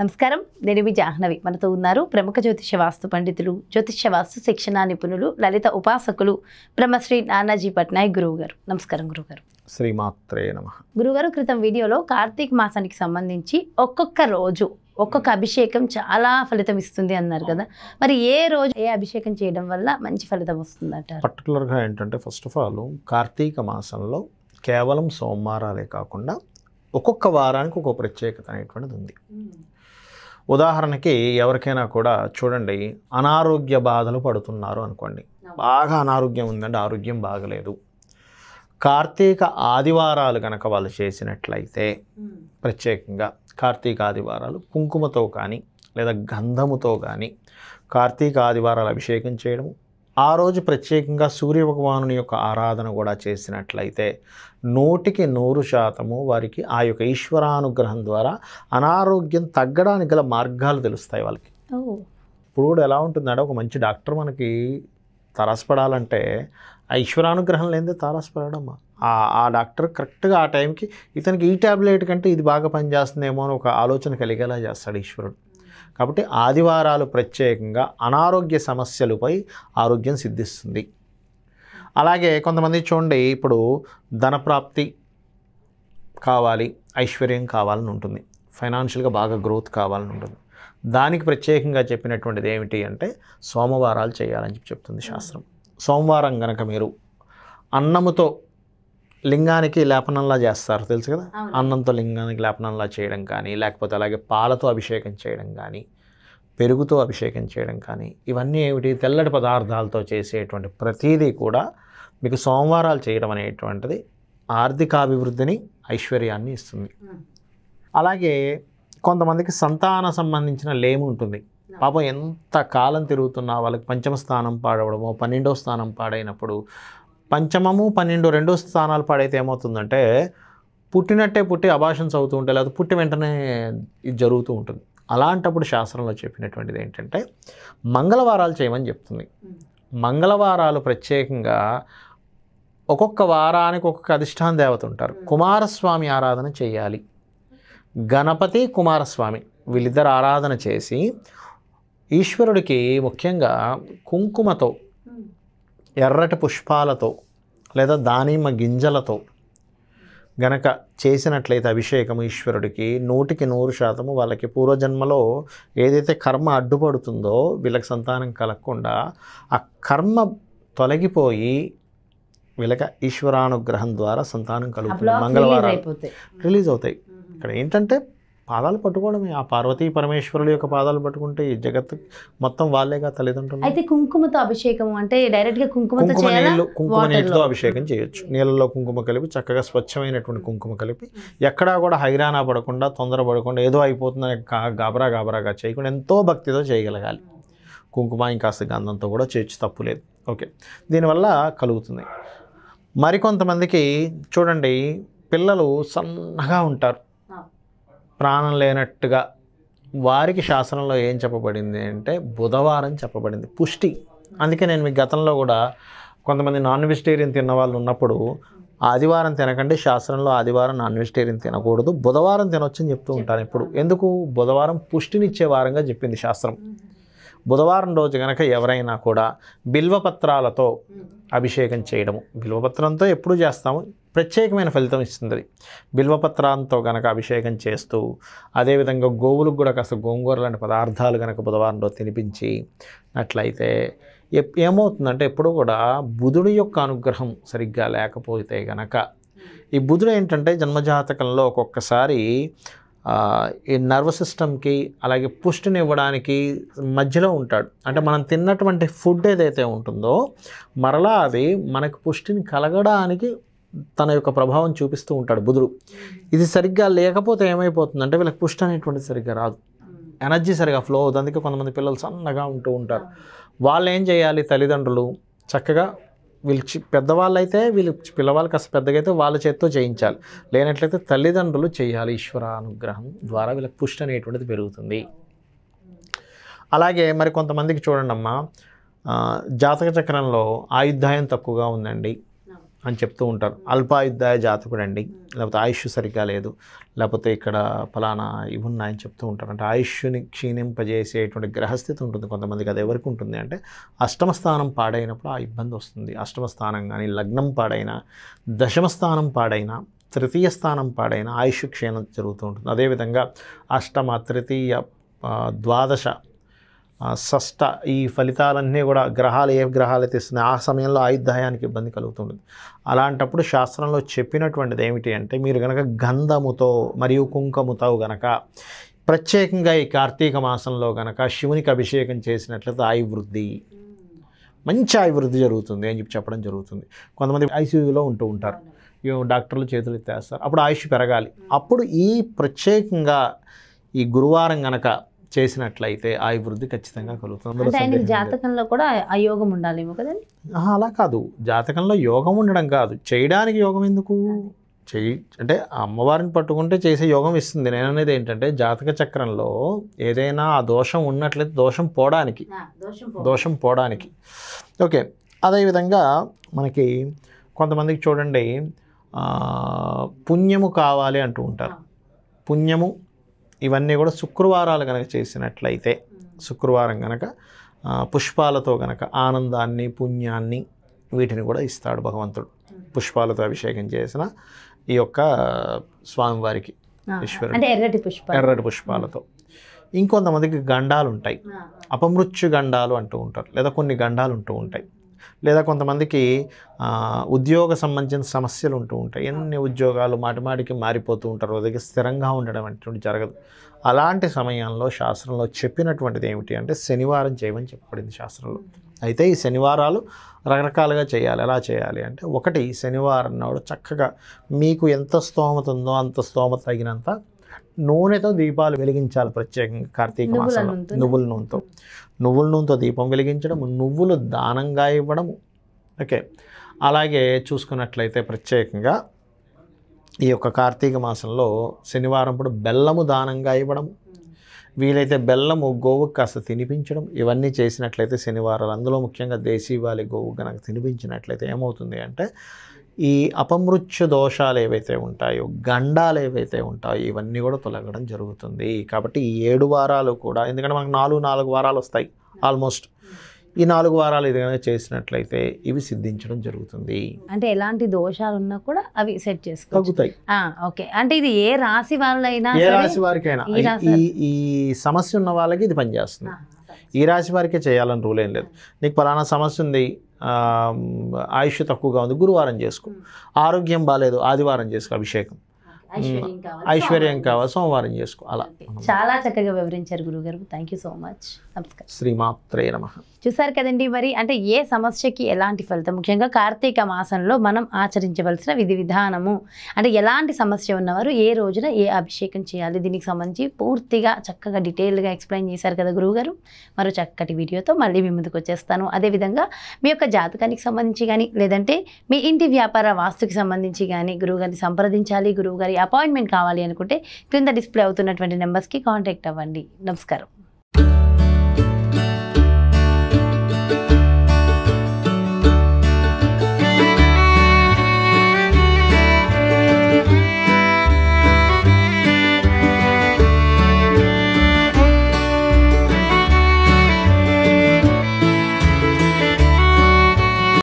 నమస్కారం నేను మీ జాహ్నవి మనతో ఉన్నారు ప్రముఖ జ్యోతిష వాస్తు పండితులు జ్యోతిష వాస్తు శిక్షణ నిపుణులు లలిత ఉపాసకులు బ్రహ్మశ్రీ నానాజీ పట్నాయక్ గురువు గారు నమస్కారం గురువుగారు శ్రీమాత్రే నమ గురుగారు క్రితం వీడియోలో కార్తీక మాసానికి సంబంధించి ఒక్కొక్క రోజు ఒక్కొక్క అభిషేకం చాలా ఫలితం ఇస్తుంది అన్నారు కదా మరి ఏ రోజు ఏ అభిషేకం చేయడం వల్ల మంచి ఫలితం వస్తుందట పర్టికులర్గా ఏంటంటే ఫస్ట్ ఆఫ్ ఆల్ కార్తీక మాసంలో కేవలం సోమవారాలే కాకుండా ఒక్కొక్క వారానికి ఒక ప్రత్యేకత అనేటువంటిది ఉంది ఉదాహరణకి ఎవరికైనా కూడా చూడండి అనారోగ్య బాధలు పడుతున్నారు అనుకోండి బాగా అనారోగ్యం ఉందండి ఆరోగ్యం బాగలేదు కార్తీక ఆదివారాలు కనుక వాళ్ళు చేసినట్లయితే ప్రత్యేకంగా కార్తీక ఆదివారాలు కుంకుమతో కానీ లేదా గంధముతో కానీ కార్తీక ఆదివారాలు అభిషేకం చేయడము ఆ రోజు ప్రత్యేకంగా సూర్య భగవానుని యొక్క ఆరాధన కూడా చేసినట్లయితే నూటికి నూరు శాతము వారికి ఆ యొక్క ఈశ్వరానుగ్రహం ద్వారా అనారోగ్యం తగ్గడానికి గల మార్గాలు తెలుస్తాయి వాళ్ళకి ఇప్పుడు కూడా ఎలా ఉంటుందంటే ఒక మంచి డాక్టర్ మనకి తరాసపడాలంటే ఆ ఈశ్వరానుగ్రహం లేనిదే తారసపడమ్మా ఆ డాక్టర్ కరెక్ట్గా ఆ టైంకి ఇతనికి ఈ ట్యాబ్లెట్ కంటే ఇది బాగా పనిచేస్తుందేమో అని ఒక ఆలోచన కలిగేలా చేస్తాడు ఈశ్వరుడు కాబట్టి ఆదివారాలు ప్రత్యేకంగా అనారోగ్య సమస్యలపై ఆరోగ్యం సిద్ధిస్తుంది అలాగే కొంతమంది చూడండి ఇప్పుడు ధనప్రాప్తి కావాలి ఐశ్వర్యం కావాలని ఉంటుంది ఫైనాన్షియల్గా బాగా గ్రోత్ కావాలని ఉంటుంది దానికి ప్రత్యేకంగా చెప్పినటువంటిది ఏమిటి అంటే సోమవారాలు చేయాలని చెప్పి చెప్తుంది శాస్త్రం సోమవారం కనుక మీరు అన్నముతో లింగానికి లేపనంలా చేస్తారు తెలుసు కదా అన్నంతో లింగానికి లేపనంలా చేయడం కానీ లేకపోతే అలాగే పాలతో అభిషేకం చేయడం కానీ పెరుగుతో అభిషేకం చేయడం కానీ ఇవన్నీ ఏమిటి తెల్లటి పదార్థాలతో చేసేటువంటి ప్రతీదీ కూడా మీకు సోమవారాలు చేయడం అనేటువంటిది ఆర్థికాభివృద్ధిని ఐశ్వర్యాన్ని ఇస్తుంది అలాగే కొంతమందికి సంతాన సంబంధించిన లేము ఉంటుంది పాపం ఎంత కాలం తిరుగుతున్నా వాళ్ళకి పంచమ స్థానం పాడవడమో పన్నెండవ స్థానం పాడైనప్పుడు పంచమము పన్నెండు రెండు స్థానాలు పాడైతే ఏమవుతుందంటే పుట్టినట్టే పుట్టి అభాషన్స్ అవుతూ ఉంటాయి లేదా పుట్టి వెంటనే ఇది జరుగుతూ ఉంటుంది అలాంటప్పుడు శాస్త్రంలో చెప్పినటువంటిది ఏంటంటే మంగళవారాలు చేయమని చెప్తుంది మంగళవారాలు ప్రత్యేకంగా ఒక్కొక్క వారానికి ఒక్కొక్క అధిష్టాన దేవత ఉంటారు కుమారస్వామి ఆరాధన చేయాలి గణపతి కుమారస్వామి వీళ్ళిద్దరు ఆరాధన చేసి ఈశ్వరుడికి ముఖ్యంగా కుంకుమతో ఎర్రటి పుష్పాలతో లేదా దానిమ్మ గింజలతో గనక చేసినట్లయితే అభిషేకం ఈశ్వరుడికి నూటికి నూరు శాతము వాళ్ళకి పూర్వజన్మలో ఏదైతే కర్మ అడ్డుపడుతుందో వీళ్ళకి సంతానం కలగకుండా ఆ కర్మ తొలగిపోయి వీళ్ళక ఈశ్వరానుగ్రహం ద్వారా సంతానం కలుగుతుంది మంగళవారం రిలీజ్ అవుతాయి ఇక్కడ ఏంటంటే పాదాలు పట్టుకోవడమే ఆ పార్వతీ పరమేశ్వరుల యొక్క పాదాలు పట్టుకుంటే ఈ జగత్ మొత్తం వాళ్ళేగా తల్లిదండ్రులు అయితే కుంకుమతో అభిషేకం అంటే డైరెక్ట్గా కుంకుమతో నీళ్ళు కుంకుమ నీటితో అభిషేకం చేయొచ్చు నీళ్ళలో కుంకుమ కలిపి చక్కగా స్వచ్ఛమైనటువంటి కుంకుమ కలిపి ఎక్కడా కూడా హైరాణ పడకుండా తొందర పడకుండా ఏదో అయిపోతుందని గాబరా గాబరాగా చేయకుండా ఎంతో భక్తితో చేయగలగాలి కుంకుమ ఇంకా గంధంతో కూడా చేయొచ్చు తప్పు లేదు ఓకే దీనివల్ల కలుగుతుంది మరికొంతమందికి చూడండి పిల్లలు సన్నగా ఉంటారు ప్రాణం లేనట్టుగా వారికి శాసనంలో ఏం చెప్పబడింది అంటే బుధవారం చెప్పబడింది పుష్టి అందుకే నేను మీ గతంలో కూడా కొంతమంది నాన్ వెజిటేరియన్ తిన్న వాళ్ళు ఉన్నప్పుడు ఆదివారం తినకండి శాస్త్రంలో ఆదివారం నాన్ వెజిటేరియన్ తినకూడదు బుధవారం తినొచ్చని చెప్తూ ఉంటాను ఇప్పుడు ఎందుకు బుధవారం పుష్టినిచ్చే వారంగా చెప్పింది శాస్త్రం బుధవారం రోజు కనుక ఎవరైనా కూడా బిల్వపత్రాలతో hmm. అభిషేకం చేయడము బిల్వపత్రంతో ఎప్పుడూ చేస్తాము ప్రత్యేకమైన ఫలితం ఇస్తుంది బిల్వపత్రాంతో కనుక అభిషేకం చేస్తూ అదేవిధంగా గోవులకు కూడా కాస్త గోంగూర లాంటి పదార్థాలు కనుక బుధవారం రోజు తినిపించి అట్లయితే ఏమవుతుందంటే ఎప్పుడు కూడా బుధుడి యొక్క అనుగ్రహం సరిగ్గా లేకపోతే గనక hmm. ఈ బుధుడు ఏంటంటే జన్మజాతకంలో ఒక్కొక్కసారి ఈ నర్వస్ సిస్టమ్కి అలాగే పుష్టిని ఇవ్వడానికి మధ్యలో ఉంటాడు అంటే మనం తిన్నటువంటి ఫుడ్ ఏదైతే ఉంటుందో మరలా అది మనకు పుష్టిని కలగడానికి తన యొక్క ప్రభావం చూపిస్తూ ఉంటాడు బుధుడు ఇది సరిగ్గా లేకపోతే ఏమైపోతుందంటే వీళ్ళకి పుష్టి అనేటువంటిది సరిగ్గా రాదు ఎనర్జీ సరిగా ఫ్లో అవుతుంది అందుకే కొంతమంది పిల్లలు సన్నగా ఉంటూ ఉంటారు వాళ్ళు ఏం చేయాలి తల్లిదండ్రులు చక్కగా వీళ్ళు పెద్దవాళ్ళు అయితే వీళ్ళు పిల్లవాళ్ళు కాస్త పెద్దగా అయితే వాళ్ళ చేతితో చేయించాలి లేనట్లయితే తల్లిదండ్రులు చేయాలి ఈశ్వర అనుగ్రహం ద్వారా వీళ్ళకి పుష్టి అనేటువంటిది పెరుగుతుంది అలాగే మరి కొంతమందికి చూడండి అమ్మ జాతక చక్రంలో ఆయుద్ధాయం తక్కువగా ఉందండి అని చెప్తూ ఉంటారు అల్పాయుద్ధాయ జాతకుడు అండి లేకపోతే ఆయుష్ సరిగ్గా లేదు లేకపోతే ఇక్కడ ఫలానా ఇవి ఉన్నాయని చెప్తూ ఉంటారు అంటే ఆయుష్ని క్షీణింపజేసేటువంటి గ్రహస్థితి ఉంటుంది కొంతమందికి అది ఎవరికి ఉంటుంది అంటే అష్టమస్థానం పాడైనప్పుడు ఆ ఇబ్బంది వస్తుంది అష్టమస్థానం కానీ లగ్నం పాడైనా దశమస్థానం పాడైనా తృతీయ స్థానం పాడైన ఆయుష్ క్షీణం జరుగుతూ ఉంటుంది అదేవిధంగా అష్టమ తృతీయ ద్వాదశ షష్ట ఈ ఫలితాలన్నీ కూడా గ్రహాలు ఏ గ్రహాలు అయితే ఆ సమయంలో ఆయుద్ధాయానికి ఇబ్బంది కలుగుతుంది అలాంటప్పుడు శాస్త్రంలో చెప్పినటువంటిది ఏమిటి అంటే మీరు కనుక గంధముతో మరియు కుంకముతో గనక ప్రత్యేకంగా ఈ కార్తీక మాసంలో గనక శివునికి అభిషేకం చేసినట్లయితే ఆయువృద్ధి మంచి అభివృద్ధి జరుగుతుంది అని చెప్పి చెప్పడం జరుగుతుంది కొంతమంది ఐసీయూలో ఉంటూ ఉంటారు డాక్టర్లు చేతులు ఎత్తేస్తారు అప్పుడు ఆయుష్ పెరగాలి అప్పుడు ఈ ప్రత్యేకంగా ఈ గురువారం గనక చేసినట్లయితే అభివృద్ధి ఖచ్చితంగా కలుగుతుంది జాతకంలో కూడా ఆ యోగం ఉండాలేమో అలా కాదు జాతకంలో యోగం ఉండడం కాదు చేయడానికి యోగం ఎందుకు చెయ్యి అంటే అమ్మవారిని పట్టుకుంటే చేసే యోగం ఇస్తుంది నేను అనేది ఏంటంటే జాతక చక్రంలో ఏదైనా ఆ దోషం ఉన్నట్లయితే దోషం పోవడానికి దోషం పోవడానికి ఓకే అదేవిధంగా మనకి కొంతమందికి చూడండి పుణ్యము కావాలి అంటూ ఉంటారు పుణ్యము ఇవన్నీ కూడా శుక్రవారాలు కనుక చేసినట్లయితే శుక్రవారం కనుక పుష్పాలతో కనుక ఆనందాన్ని పుణ్యాన్ని వీటిని కూడా ఇస్తాడు భగవంతుడు పుష్పాలతో అభిషేకం చేసిన ఈ యొక్క స్వామివారికి ఎర్రటి ఎర్రటి పుష్పాలతో ఇంకొంతమందికి గండాలు ఉంటాయి అపమృత్యు గండాలు అంటూ ఉంటారు లేదా కొన్ని గండాలు ఉంటూ ఉంటాయి లేదా కొంతమందికి ఉద్యోగ సంబంధించిన సమస్యలు ఉంటూ ఉంటాయి ఎన్ని ఉద్యోగాలు మాటిమాటికి మారిపోతూ ఉంటారు దగ్గర స్థిరంగా ఉండడం అనేటువంటి జరగదు అలాంటి సమయంలో శాస్త్రంలో చెప్పినటువంటిది ఏమిటి అంటే శనివారం చేయమని చెప్పబడింది శాస్త్రంలో అయితే ఈ శనివారాలు రకరకాలుగా చేయాలి ఎలా చేయాలి అంటే ఒకటి శనివారం నాడు చక్కగా మీకు ఎంత స్తోమత ఉందో అంత స్తోమత తగినంత నూనెతో దీపాలు వెలిగించాలి ప్రత్యేకంగా కార్తీక మాసంలో నువ్వుల నూనెతో నువ్వుల నూనెతో దీపం వెలిగించడం నువ్వులు దానంగా ఇవ్వడం ఓకే అలాగే చూసుకున్నట్లయితే ప్రత్యేకంగా ఈ యొక్క కార్తీక మాసంలో శనివారం పూట బెల్లము దానంగా ఇవ్వడం వీలైతే బెల్లము గోవుకు కాస్త తినిపించడం ఇవన్నీ చేసినట్లయితే శనివారాలు అందులో ముఖ్యంగా దేశీవాళి గోవు కనుక తినిపించినట్లయితే ఏమవుతుంది అంటే ఈ అపమృత్యు దోషాలు ఏవైతే ఉంటాయో గండాలు ఏవైతే ఉంటాయో ఇవన్నీ కూడా తొలగడం జరుగుతుంది కాబట్టి ఈ ఏడు వారాలు కూడా ఎందుకంటే మనకు నాలుగు నాలుగు వారాలు వస్తాయి ఆల్మోస్ట్ ఈ నాలుగు వారాలు ఏదైనా చేసినట్లయితే ఇవి సిద్ధించడం జరుగుతుంది అంటే ఎలాంటి దోషాలు ఉన్నా కూడా అవి సెట్ చేసుకోగలుగుతాయి ఓకే అంటే ఇది ఏ రాశి వాళ్ళైనా ఏ రాశి వారికైనా ఈ ఈ సమస్య ఉన్న వాళ్ళకి ఇది పనిచేస్తుంది ఈ రాశి వారికే చేయాలని రూల్ ఏం లేదు నీకు పలానా సమస్య ఉంది ఆయుష్ తక్కువగా ఉంది గురువారం చేసుకో ఆరోగ్యం బాగాలేదు ఆదివారం చేసుకో అభిషేకం ఐశ్వర్యం కావాలి సోమవారం చేసుకో అలా చాలా చక్కగా వివరించారు గురుగారు థ్యాంక్ యూ సో మచ్ నమస్కారం శ్రీమాత్రే నమ చూసారు కదండి మరి అంటే ఏ సమస్యకి ఎలాంటి ఫలితం ముఖ్యంగా కార్తీక మాసంలో మనం ఆచరించవలసిన విధి విధానము అంటే ఎలాంటి సమస్య ఉన్నవారు ఏ రోజున ఏ అభిషేకం చేయాలి దీనికి సంబంధించి పూర్తిగా చక్కగా డీటెయిల్గా ఎక్స్ప్లెయిన్ చేశారు కదా గురువుగారు మరో చక్కటి వీడియోతో మళ్ళీ మీ ముందుకు వచ్చేస్తాను అదేవిధంగా మీ యొక్క జాతకానికి సంబంధించి కానీ లేదంటే మీ ఇంటి వ్యాపార వాస్తుకి సంబంధించి కానీ గురువుగారిని సంప్రదించాలి గురువుగారి అపాయింట్మెంట్ కావాలి అనుకుంటే క్రింద డిస్ప్లే అవుతున్నటువంటి నెంబర్స్కి కాంటాక్ట్ అవ్వండి నమస్కారం